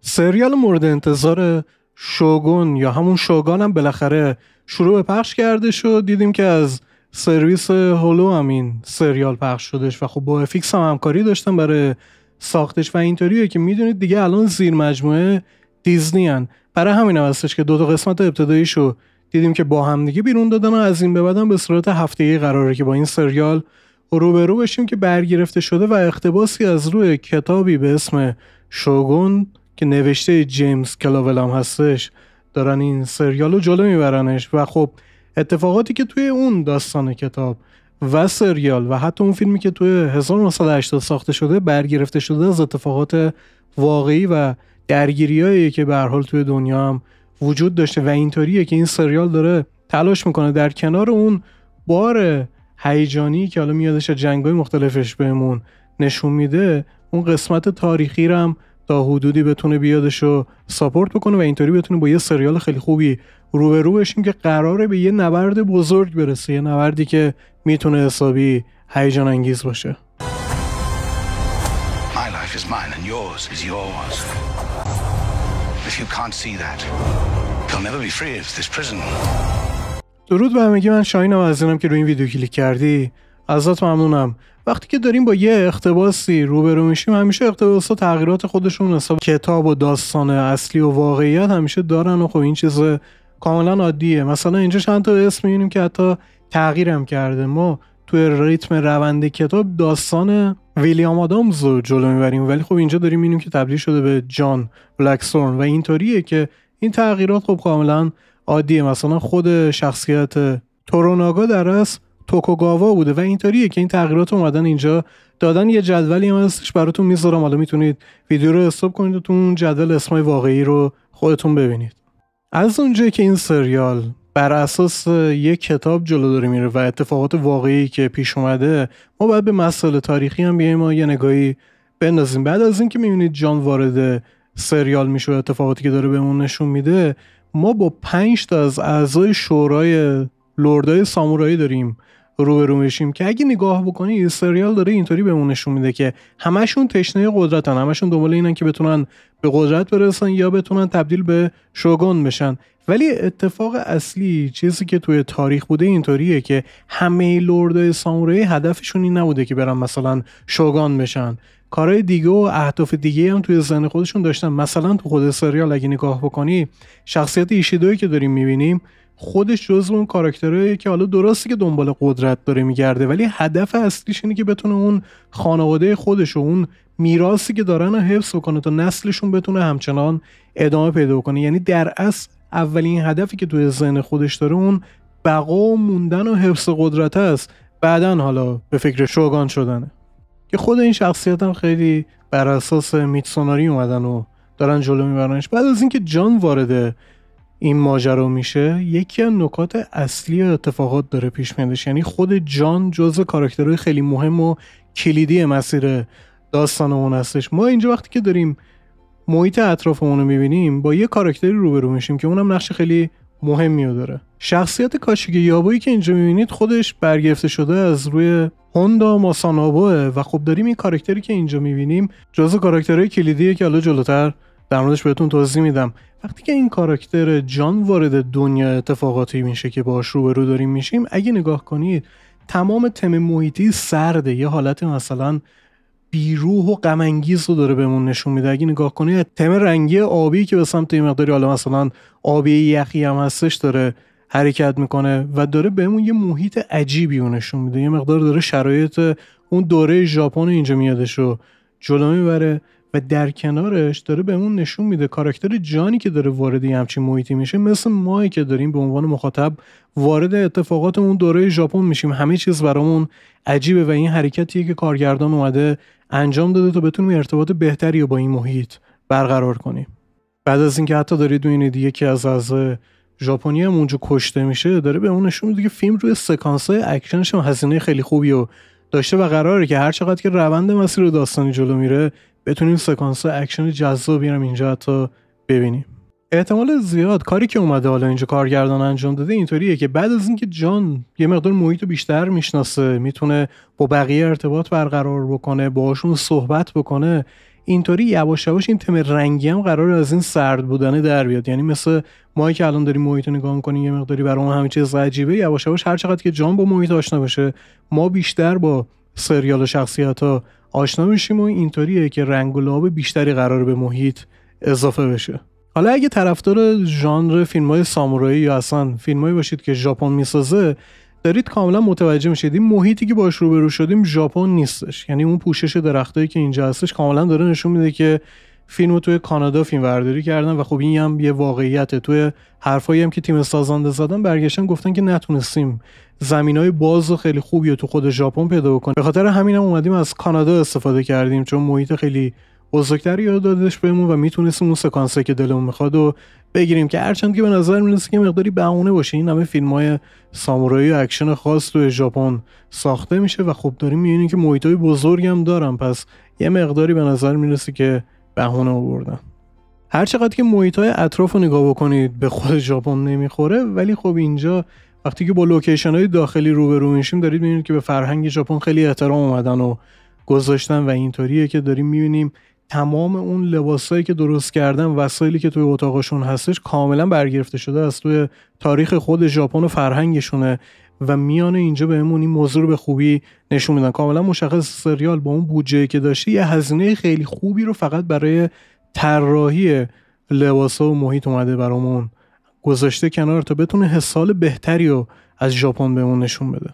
سریال مورد انتظار شوگون یا همون شوگان هم بالاخره شروع به پخش کرده شد دیدیم که از سرویس هولو هم سریال پخش شدش و خب با افیکس هم همکاری داشتن برای ساختش و اینطوریه که میدونید دیگه الان زیر مجموعه دیزنی هن. برای همین هستش که دو تا قسمت شو دیدیم که با همدیگه بیرون دادن و از این به بعدم به صورت هفتهی قراره که با این سریال روبرو بشیم که برگرفته شده و اقتباسی از روی کتابی به اسم شوگون که نوشته جیمز کلاولم هستش دارن این سریال رو جلو میبرنش و خب اتفاقاتی که توی اون داستان کتاب و سریال و حتی اون فیلمی که توی 1980 ساخته شده برگرفته شده از اتفاقات واقعی و درگیریایی که به حال توی دنیا هم وجود داشته و اینطوریه که این سریال داره تلاش میکنه در کنار اون بار هیجانی که حالا میادش جنگای مختلفش بهمون نشون میده اون قسمت تاریخی رو هم تا حدودی بتونه بیادش رو ساپورت بکنه و اینطوری بتونه با یه سریال خیلی خوبی رو بشیم که قراره به یه نبرد بزرگ برسه یه نبردی که میتونه حسابی هیجان انگیز باشه you can't see that, you'll never be free of this prison. درود به همگی من شاهینم از که روی این ویدیو کلیک کردی ازت ممنونم وقتی که داریم با یه اختباسی روبرو میشیم همیشه اقتباسا تغییرات خودشون حساب کتاب و داستان اصلی و واقعیت همیشه دارن و خب این چیز کاملا عادیه مثلا اینجا چند تا اسم میبینیم که حتی تغییرم کرده ما توی ریتم روند کتاب داستان ویلیام آدامز رو جلو میبریم ولی خب اینجا داریم میبینیم که تبدیل شده به جان بلکسورن و اینطوریه که این تغییرات خب کاملا عادیه مثلا خود شخصیت توروناگا در از توکوگاوا بوده و اینطوریه که این تغییرات اومدن اینجا دادن یه جدولی هم هستش براتون میذارم حالا میتونید ویدیو رو استاپ کنید و تو اون جدول اسمای واقعی رو خودتون ببینید از اونجایی که این سریال بر اساس یک کتاب جلو داره میره و اتفاقات واقعی که پیش اومده ما باید به مسئله تاریخی هم بیایم ما یه نگاهی بندازیم بعد از اینکه میبینید جان وارد سریال میشه و اتفاقاتی که داره بهمون نشون میده ما با پنج تا از اعضای شورای لردای سامورایی داریم روبرو میشیم که اگه نگاه بکنی یه سریال داره اینطوری بهمون نشون میده که همشون تشنه قدرتن همشون دنبال اینن که بتونن به قدرت برسن یا بتونن تبدیل به شوگون بشن ولی اتفاق اصلی چیزی که توی تاریخ بوده اینطوریه که همه لردای سامورایی هدفشون این نبوده که برن مثلا شوگان بشن کارهای دیگه و اهداف دیگه هم توی زن خودشون داشتن مثلا تو خود سریال اگه نگاه بکنی شخصیت ایشیدوی که داریم میبینیم خودش جز اون کاراکترهایی که حالا درستی که دنبال قدرت داره میگرده ولی هدف اصلیش اینه که بتونه اون خانواده خودش و اون میراثی که دارن رو حفظ کنه تا نسلشون بتونه همچنان ادامه پیدا کنه یعنی در اصل اولین هدفی که توی ذهن خودش داره اون بقا و موندن و حفظ قدرت است بعدا حالا به فکر شوگان شدنه که خود این شخصیت هم خیلی بر اساس میتسوناری اومدن و دارن جلو میبرنش بعد از اینکه جان وارد این ماجرا میشه یکی از نکات اصلی اتفاقات داره پیش میادش یعنی خود جان جزو کاراکترهای خیلی مهم و کلیدی مسیر داستانمون هستش ما اینجا وقتی که داریم محیط اطرافمون رو میبینیم با یه کاراکتری روبرو میشیم که اونم نقش خیلی مهمی رو داره شخصیت کاشیگه که اینجا میبینید خودش برگرفته شده از روی هوندا ماسانابوه و خب داریم این کاراکتری که اینجا میبینیم جزو کاراکترهای کلیدیه که حالا جلوتر در موردش بهتون توضیح میدم وقتی که این کاراکتر جان وارد دنیا اتفاقاتی میشه که باهاش رو داریم میشیم اگه نگاه کنید تمام تم محیطی سرده یه حالت مثلا بیروح و غم رو داره بهمون نشون میده اگه نگاه کنید تم رنگی آبی که به سمت این مقداری حالا مثلا آبی یخی هم هستش داره حرکت میکنه و داره بهمون یه محیط عجیبی رو نشون میده یه مقدار داره شرایط اون دوره ژاپن اینجا میادش رو جلو میبره و در کنارش داره به اون نشون میده کاراکتر جانی که داره وارد همچین محیطی میشه مثل مایی که داریم به عنوان مخاطب وارد اتفاقات اون دوره ژاپن میشیم همه چیز برامون عجیبه و این حرکتیه که کارگردان اومده انجام داده تا بتونیم ارتباط بهتری با این محیط برقرار کنیم بعد از اینکه حتی دارید میبینید یکی از از ژاپنی هم اونجا کشته میشه داره به اون نشون میده که فیلم روی سکانس های اکشنش هم هزینه خیلی خوبی و داشته و قراره که هر چقدر که روند مسیر داستانی جلو میره بتونیم سکانس اکشن جذابی رو اینجا حتی ببینیم احتمال زیاد کاری که اومده حالا اینجا کارگردان انجام داده اینطوریه که بعد از اینکه جان یه مقدار محیط رو بیشتر میشناسه میتونه با بقیه ارتباط برقرار بکنه باشون صحبت بکنه اینطوری یواش یواش این تم رنگی هم قرار از این سرد بودنه در بیاد یعنی مثل ما که الان داریم محیط نگاه میکنیم یه مقداری برای همه چیز عجیبه یواش یواش هر چقدر که جان با محیط آشنا بشه ما بیشتر با سریال و شخصیت آشنا میشیم و اینطوریه که رنگ و بیشتری قرار به محیط اضافه بشه حالا اگه طرفدار ژانر فیلم های سامورایی یا اصلا فیلمایی باشید که ژاپن میسازه دارید کاملا متوجه میشید این محیطی که باش روبرو شدیم ژاپن نیستش یعنی اون پوشش درختهایی که اینجا هستش کاملا داره نشون میده که فیلم توی کانادا فیلم برداری کردن و خب این هم یه واقعیت توی حرفایی هم که تیم سازنده زدن برگشتن گفتن که نتونستیم زمین های باز و خیلی خوبی تو خود ژاپن پیدا بکنه به خاطر همین هم اومدیم از کانادا استفاده کردیم چون محیط خیلی بزرگتری یاد دادش بهمون و میتونستیم اون سکانسه که دلمون میخواد و بگیریم که هرچند که به نظر میرسه که مقداری بهونه باشه این همه فیلم های سامورایی و اکشن خاص تو ژاپن ساخته میشه و خوب داریم میبینیم که محیط های بزرگ هم دارن پس یه مقداری به نظر میرسه که بهونه آوردن هرچقدر که محیط های اطراف رو نگاه بکنید به خود ژاپن نمیخوره ولی خب اینجا وقتی که با لوکیشن های داخلی روبرو میشیم دارید میبینید که به فرهنگ ژاپن خیلی احترام اومدن و گذاشتن و اینطوریه که داریم میبینیم تمام اون لباسایی که درست کردن وسایلی که توی اتاقشون هستش کاملا برگرفته شده از توی تاریخ خود ژاپن و فرهنگشونه و میان اینجا بهمون این موضوع رو به خوبی نشون میدن کاملا مشخص سریال با اون بودجه که داشته یه هزینه خیلی خوبی رو فقط برای طراحی لباسا و محیط اومده برامون گذاشته کنار تا بتونه حسال بهتری رو از ژاپن بهمون نشون بده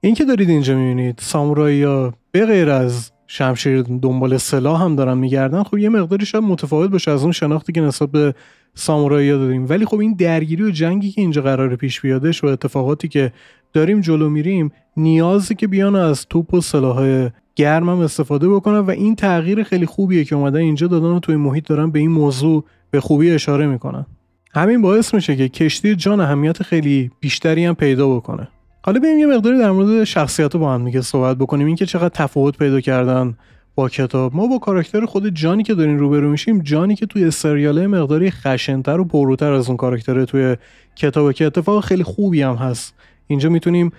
این که دارید اینجا میبینید سامورایی ها به غیر از شمشیر دنبال سلاح هم دارن میگردن خب یه مقداری شاید متفاوت باشه از اون شناختی که نسبت به سامورایی داریم ولی خب این درگیری و جنگی که اینجا قرار پیش بیادش و اتفاقاتی که داریم جلو میریم نیازی که بیان از توپ و سلاح گرم هم استفاده بکنن و این تغییر خیلی خوبیه که اومدن اینجا دادن و توی محیط دارن به این موضوع به خوبی اشاره میکنن همین باعث میشه که کشتی جان اهمیت خیلی بیشتری هم پیدا بکنه حالا بریم یه مقداری در مورد شخصیت با هم دیگه صحبت بکنیم اینکه چقدر تفاوت پیدا کردن با کتاب ما با کاراکتر خود جانی که دارین روبرو میشیم جانی که توی سریاله مقداری خشنتر و پروتر از اون کاراکتره توی کتابه که اتفاق خیلی خوبی هم هست اینجا میتونیم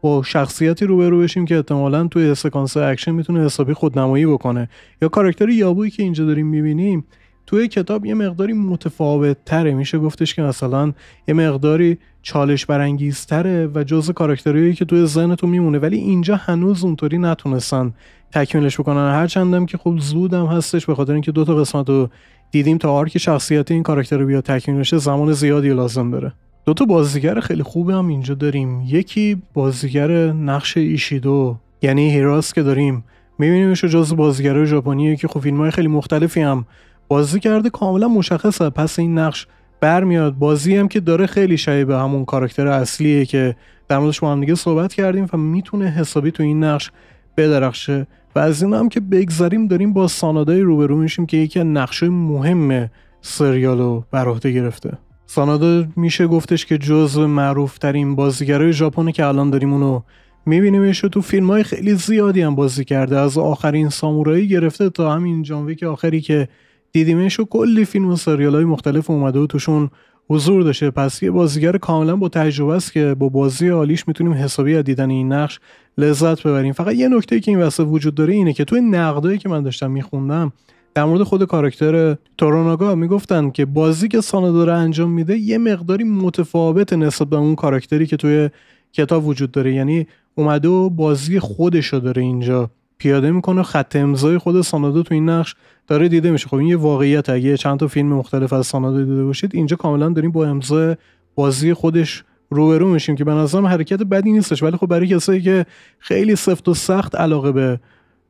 با شخصیتی روبرو بشیم که احتمالا توی سکانس اکشن میتونه حسابی خودنمایی بکنه یا کاراکتر یابویی که اینجا داریم میبینیم توی کتاب یه مقداری متفاوت تره میشه گفتش که مثلا یه مقداری چالش برانگیزتره و جز کارکتری که توی ذهنتون میمونه ولی اینجا هنوز اونطوری نتونستن تکمیلش بکنن هرچندم که خب زودم هستش به خاطر اینکه دو تا قسمت رو دیدیم تا آرک شخصیت این کاراکتر بیا تکمیل بشه زمان زیادی لازم داره دو تا بازیگر خیلی خوبه هم اینجا داریم یکی بازیگر نقش ایشیدو یعنی هیراس که داریم میبینیمش جز بازیگرای ژاپنیه که خب های خیلی مختلفی هم بازی کرده کاملا مشخصه پس این نقش برمیاد بازی هم که داره خیلی شبیه به همون کاراکتر اصلیه که در موردش با هم دیگه صحبت کردیم و میتونه حسابی تو این نقش بدرخشه و از این هم که بگذاریم داریم با سانادای روبرو میشیم که یکی از نقشه مهم سریال رو گرفته سانادا میشه گفتش که معروف معروفترین بازیگرای ژاپنه که الان داریم اونو میبینیمش تو فیلم های خیلی زیادی هم بازی کرده از آخرین سامورایی گرفته تا همین که آخری که دیدیمش و کلی فیلم و سریال های مختلف اومده و توشون حضور داشته پس یه بازیگر کاملا با تجربه است که با بازی عالیش میتونیم حسابی از دیدن این نقش لذت ببریم فقط یه نکته که این وسط وجود داره اینه که توی نقدایی که من داشتم میخوندم در مورد خود کاراکتر تورونگا میگفتن که بازی که سانا داره انجام میده یه مقداری متفاوت نسبت به اون کاراکتری که توی کتاب وجود داره یعنی اومده و بازی خودش داره اینجا پیاده میکنه خط امضای خود سانادو تو این نقش داره دیده میشه خب این یه واقعیت اگه چند تا فیلم مختلف از سانادو دیده باشید اینجا کاملا داریم با امضای بازی خودش روبرو میشیم که به نظرم حرکت بدی نیستش ولی خب برای کسایی که خیلی سفت و سخت علاقه به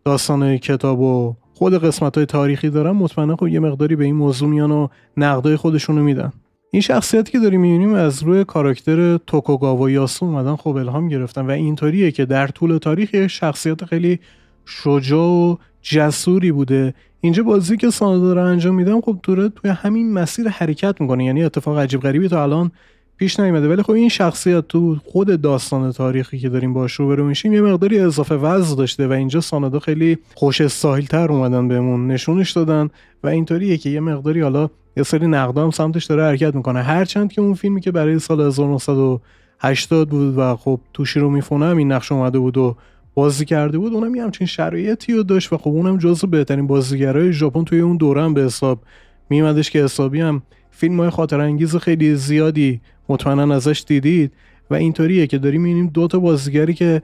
داستان کتاب و خود قسمت های تاریخی دارن مطمئنا خب یه مقداری به این موضوع میان و نقدای خودشونو میدن این شخصیتی که داریم میبینیم از روی کاراکتر توکوگاوا یاسو اومدن خب الهام گرفتن و اینطوریه که در طول تاریخ شخصیت خیلی شجاع و جسوری بوده اینجا بازی که سانادا رو انجام میدم خب دوره توی همین مسیر حرکت میکنه یعنی اتفاق عجیب غریبی تا الان پیش نیومده ولی خب این شخصیت تو خود داستان تاریخی که داریم باش رو میشیم یه مقداری اضافه وزن داشته و اینجا سانادا خیلی خوش تر اومدن بهمون نشونش دادن و اینطوریه که یه مقداری حالا یه سری نقدام سمتش داره حرکت میکنه هرچند که اون فیلمی که برای سال 1980 بود و خب توشی رو میفونم این نقش اومده بود و بازی کرده بود اونم یه همچین شرایطی رو داشت و خب اونم جزو بهترین بازیگرای ژاپن توی اون دوره هم به حساب میمدش که حسابی هم فیلم های خاطر انگیز خیلی زیادی مطمئنا ازش دیدید و اینطوریه که داریم میبینیم دو تا بازیگری که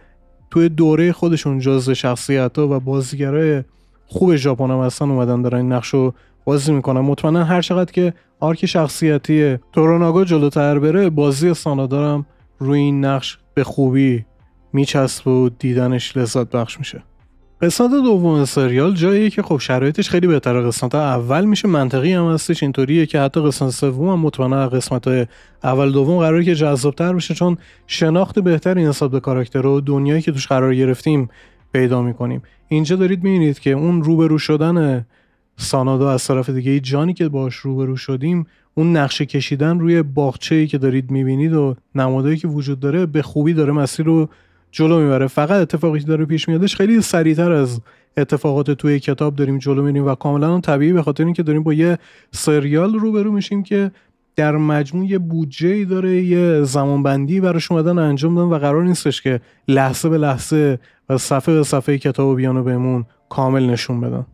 توی دوره خودشون جزو شخصیت و بازیگرای خوب ژاپن هم اصلا اومدن دارن این نقش رو بازی میکنن مطمئنا هر چقدر که آرک شخصیتی توروناگا جلوتر بره بازی سانادارم روی این نقش به خوبی میچسب و دیدنش لذت بخش میشه قسمت دوم سریال جاییه که خب شرایطش خیلی بهتره قسمت اول میشه منطقی هم هستش اینطوریه که حتی قسمت سوم هم مطمئنا قسمت های اول دوم قرار که جذابتر بشه چون شناخت بهتری نسبت به کاراکتر رو دنیایی که توش قرار گرفتیم پیدا میکنیم اینجا دارید میبینید که اون روبرو شدن سانادا از طرف دیگه جانی که باش روبرو شدیم اون نقشه کشیدن روی باغچه‌ای که دارید میبینید و نمادایی که وجود داره به خوبی داره مسیر رو جلو میبره فقط اتفاقی که داره پیش میادش خیلی سریعتر از اتفاقات توی کتاب داریم جلو میریم و کاملا طبیعی به خاطر اینکه داریم با یه سریال روبرو میشیم که در مجموع یه بودجه داره یه زمانبندی براش اومدن انجام دادن و قرار نیستش که لحظه به لحظه و صفحه به صفحه کتاب و بیان بهمون کامل نشون بدن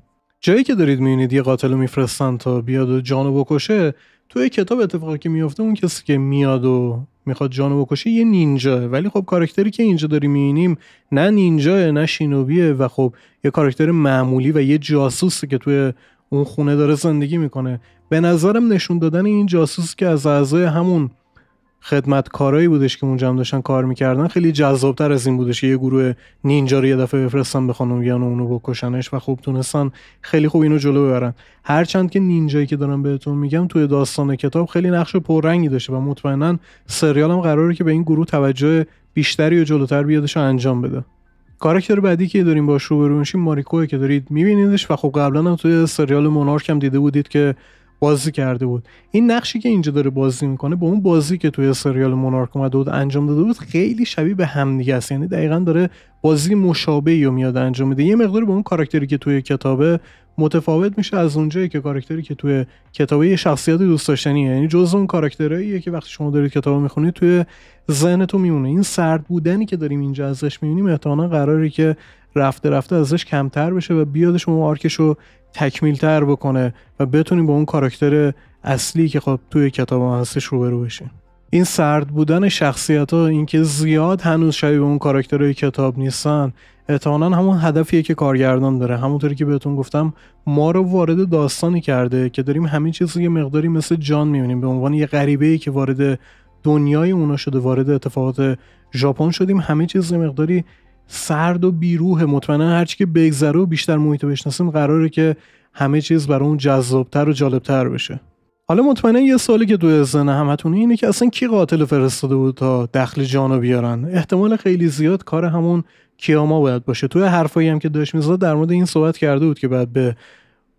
جایی که دارید میبینید یه قاتل رو میفرستن تا بیاد و جانو بکشه توی کتاب اتفاقی که میفته اون کسی که میاد و میخواد جانو بکشه یه نینجاه ولی خب کارکتری که اینجا داریم میبینیم نه نینجاه نه شینوبیه و خب یه کاراکتر معمولی و یه جاسوس که توی اون خونه داره زندگی میکنه به نظرم نشون دادن این جاسوس که از اعضای همون خدمت کارایی بودش که اونجا هم داشتن کار میکردن خیلی جذابتر از این بودش که یه گروه نینجا رو یه دفعه بفرستن به خانم و اونو بکشنش و خوب تونستن خیلی خوب اینو جلو ببرن هرچند که نینجایی که دارم بهتون میگم توی داستان کتاب خیلی نقش پررنگی داشته و مطمئنا سریال هم قراره که به این گروه توجه بیشتری و جلوتر بیادش و انجام بده کاراکتر بعدی که داریم باش روبرو میشیم ماریکوه که دارید میبینیدش و خب قبلا هم توی سریال مونارک هم دیده بودید که بازی کرده بود این نقشی که اینجا داره بازی میکنه با اون بازی که توی سریال مونارک اومده بود انجام داده بود خیلی شبیه به همدیگه است یعنی دقیقا داره بازی مشابهی رو میاد انجام میده یه مقداری با اون کاراکتری که توی کتابه متفاوت میشه از اونجایی که کاراکتری که توی کتابه یه شخصیت دوست داشتنیه یعنی جز اون کاراکترهاییه که وقتی شما دارید کتاب میخونید توی ذهن تو میمونه این سرد بودنی که داریم اینجا ازش میبینیم احتمالا قراری که رفته رفته ازش کمتر بشه و بیاد شما آرکش رو تکمیل تر بکنه و بتونیم با اون کاراکتر اصلی که خب توی کتاب هم هستش روبرو بشیم این سرد بودن شخصیت ها اینکه زیاد هنوز شبیه اون کاراکترهای کتاب نیستن اتحانا همون هدفیه که کارگردان داره همونطوری که بهتون گفتم ما رو وارد داستانی کرده که داریم همین چیز یه مقداری مثل جان میبینیم به عنوان یه غریبه ای که وارد دنیای اونا شده وارد اتفاقات ژاپن شدیم همه چیز مقداری سرد و بیروه مطمئنا هرچی که بگذره و بیشتر محیط بشناسیم قراره که همه چیز برای اون جذابتر و جالبتر بشه حالا مطمئنا یه سالی که دو زنه همتون اینه که اصلا کی قاتل فرستاده بود تا دخل جانو بیارن احتمال خیلی زیاد کار همون کیاما باید باشه توی حرفایی هم که داشت میزد در مورد این صحبت کرده بود که بعد به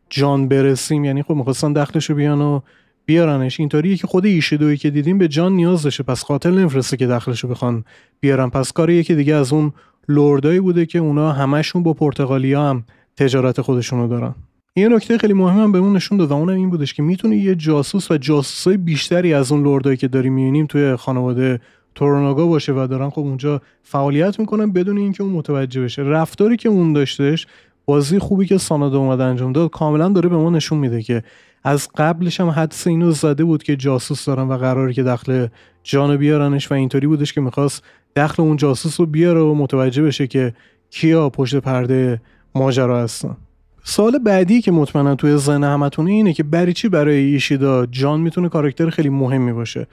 جان برسیم یعنی خب میخواستن دخلش رو بیان و بیارنش اینطوریه که خود ایشیدویی که دیدیم به جان نیاز داشته پس قاتل نمیفرسته که دخلش رو بخوان بیارن پس کار یکی دیگه از اون لردایی بوده که اونا همشون با پرتغالیا هم تجارت خودشونو دارن یه نکته خیلی مهم هم به نشون داد و اونم این بودش که میتونه یه جاسوس و جاسوسای بیشتری از اون لردایی که داریم میبینیم توی خانواده تورناگا باشه و دارن خب اونجا فعالیت میکنن بدون اینکه اون متوجه بشه رفتاری که اون داشتش بازی خوبی که ساناد اومد انجام داد کاملا داره به ما نشون میده که از قبلش هم حدس اینو زده بود که جاسوس دارن و قراره که دخل جانو بیارنش و اینطوری بودش که میخواست دخل اون جاسوس رو بیاره و متوجه بشه که کیا پشت پرده ماجرا هستن سال بعدی که مطمئنا توی ذهن همتونه اینه که بری چی برای ایشیدا جان میتونه کاراکتر خیلی مهمی باشه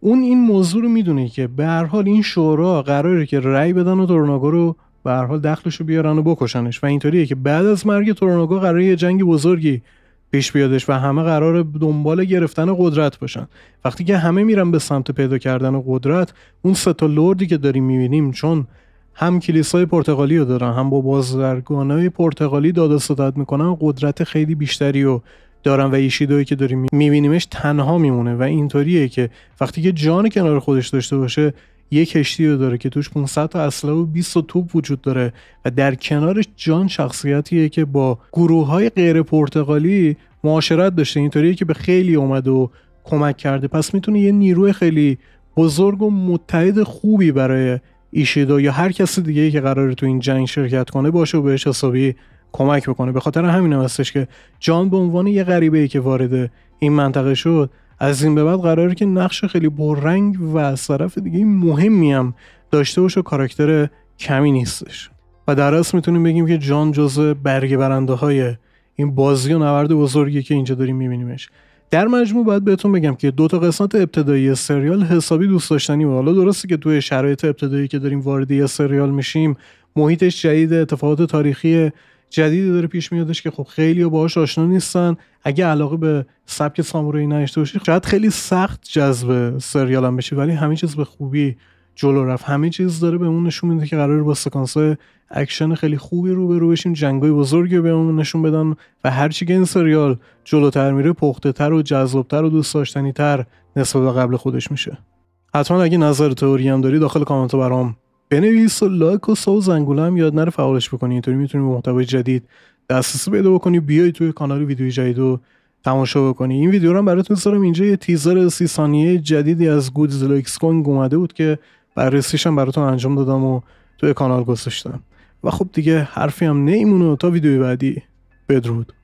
اون این موضوع رو میدونه که به هر حال این شورا قراره که رأی بدن و تورناگو رو به هر حال دخلش رو بیارن و بکشنش و اینطوریه که بعد از مرگ تورناگو قراره یه جنگ بزرگی پیش بیادش و همه قرار دنبال گرفتن قدرت باشن وقتی که همه میرن به سمت پیدا کردن قدرت اون سه تا لردی که داریم میبینیم چون هم کلیسای پرتغالی رو دارن هم با بازرگانای پرتغالی داد و میکنن قدرت خیلی بیشتری رو دارن و ایشیدوی که داریم میبینیمش تنها میمونه و اینطوریه که وقتی که جان کنار خودش داشته باشه یه کشتی رو داره که توش 500 تا اسلحه و 20 توپ وجود داره و در کنارش جان شخصیتیه که با گروه های غیر پرتغالی معاشرت داشته اینطوریه که به خیلی اومد و کمک کرده پس میتونه یه نیروی خیلی بزرگ و متحد خوبی برای ایشیدا یا هر کسی دیگه که قراره تو این جنگ شرکت کنه باشه و بهش حسابی کمک بکنه به خاطر همین هستش که جان به عنوان یه غریبه ای که وارد این منطقه شد از این به بعد قراره که نقش خیلی رنگ و از طرف دیگه مهمی هم داشته باشه و کاراکتر کمی نیستش و در اصل میتونیم بگیم که جان جزو برگه برنده های این بازی و نورد بزرگی که اینجا داریم میبینیمش در مجموع باید بهتون بگم که دو تا قسمت ابتدایی سریال حسابی دوست داشتنی و حالا درسته که توی شرایط ابتدایی که داریم وارد سریال میشیم محیطش جدید اتفاقات تاریخی جدیدی داره پیش میادش که خب خیلی باهاش آشنا نیستن اگه علاقه به سبک سامورایی نداشته باشید شاید خیلی سخت جذب سریال هم بشید ولی همه چیز به خوبی جلو رفت همه چیز داره به اون نشون میده که قرار با سکانس اکشن خیلی خوبی رو به رو بشیم جنگای بزرگی به اون نشون بدن و هرچی که این سریال جلوتر میره پخته تر و جذابتر و دوست داشتنی تر نسبت به قبل خودش میشه حتما اگه نظر تئوری هم داری داخل کامنت برام بنویس و لایک و سو زنگوله هم یاد نره فعالش بکنی اینطوری میتونی به محتوای جدید دسترسی پیدا بکنی بیای توی کانال ویدیوی جدید و تماشا بکنی این ویدیو رو هم براتون سرم اینجا یه تیزر سی ثانیه جدیدی از گودز لایکس کوین اومده بود که بررسیش هم براتون انجام دادم و توی کانال گذاشتم و خب دیگه حرفی هم نیمونه تا ویدیو بعدی بدرود